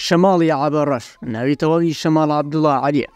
شەماڵی عابڕەش ناوی تەواوی شەماڵ عبدوڵا عالیە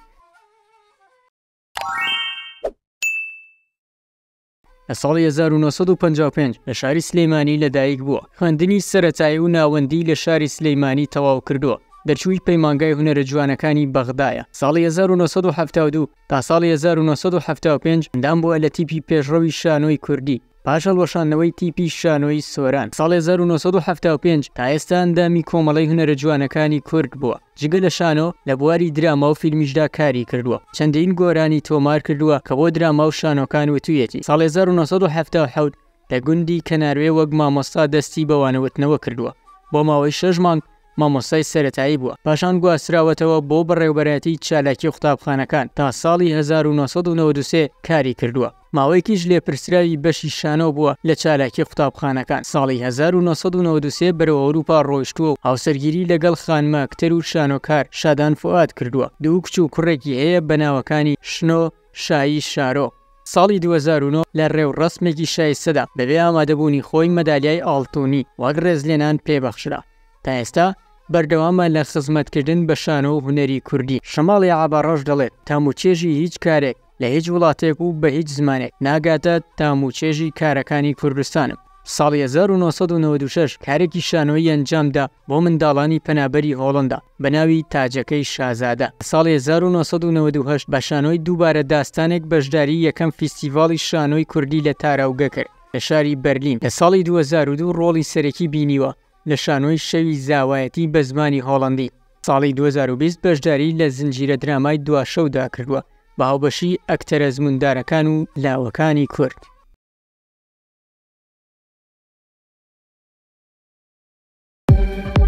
لە ساڵی 1955 لە شاری سلەیمانی لەدایک بووە خوێندنی سەتایی و ناوەندی لە شاری سلەیمانی تەواو کردووە دەرچووی پەیمانگای هوەرە جوانەکانی بەغدایە ساڵی 1972 تا ساڵی 1975 ئەندام بووە لە تیپی پێشڕەوی شانۆی کوردی پاشەڵوەشانەوەی تیپی شانۆی سۆران ساڵی 1975 تا ئێستان دامی کۆمەڵی هوەرە جوانەکانی کورد بووە جگە لە شانۆ لە بواری دراما و فیلمیشدا کاری کردووە چەندین گۆرانی تۆمار کردووە کە بۆ دراما و شانۆکان وتویەتی ساڵی 1970 لە گوندی کەناروێ وەک مامۆستا دەستی بەوانەوتنەوە کردووە بۆ ماوەی شەژ مانگ مامۆسای سەتایی بووە پاشان گواستراوەتەوە بۆ بەڕێوبەرەتی چالاکی قوتابخانەکان تا ساڵی 1993 کاری کردووە ماوەیەکیش لێپرسراوی بەشی شانۆ بووە لە چالاکی قوتابخانەکان ساڵی 1993 بەرەوە ئەوروپا ڕۆیشتووە و هاوسەرگیری لەگەڵ خانمە کتەر و شانۆکار شادان فوات کردووە دوو کچ و کوڕێکی هەیە بە ناوەکانی شنۆ شایی شارۆ ساڵی 2009 لە ڕێو ڕسمێکی شایسەدا بەبێ ئامادەبوونی خۆی مەدالیای ئاڵتونی وەگڕێز لێنان پێبەخشرا تا ئێستا بەردەوامە لە خزمەتکردن بە شانە و هوەری کوردی شماڵی عباڕۆژ دەڵێت تاموچێژی هیچ کارێک لە هیچ وڵاتێک و بە هیچ زمانێک ناگاتە تاموچێژی کارەکانی کوردستانم ساڵی 1996 کارێکی شانۆی ئەنجامدا بۆ منداڵانی پەنابەری هۆڵندا بەناوی تاجەکەی شازادە ساڵی 1998 بە شانۆی دووبارە داستانێک بەشداری یەکەم فیستیڤالی شانۆی کوردی لە تاراوگە کرد لە شاری بەرلین لە ساڵی 2002 ڕۆڵی سەرەکی بینیوە لە شانۆی شەوی زاوایەتی بە زمانی هۆڵندی ساڵی 2020 بەشداری لە زنجیرە درامای دوا شەودا کردووە بەهاوبەشی ئەکتەرە زموندارەکان و لاوەکانی کورد. Thank you.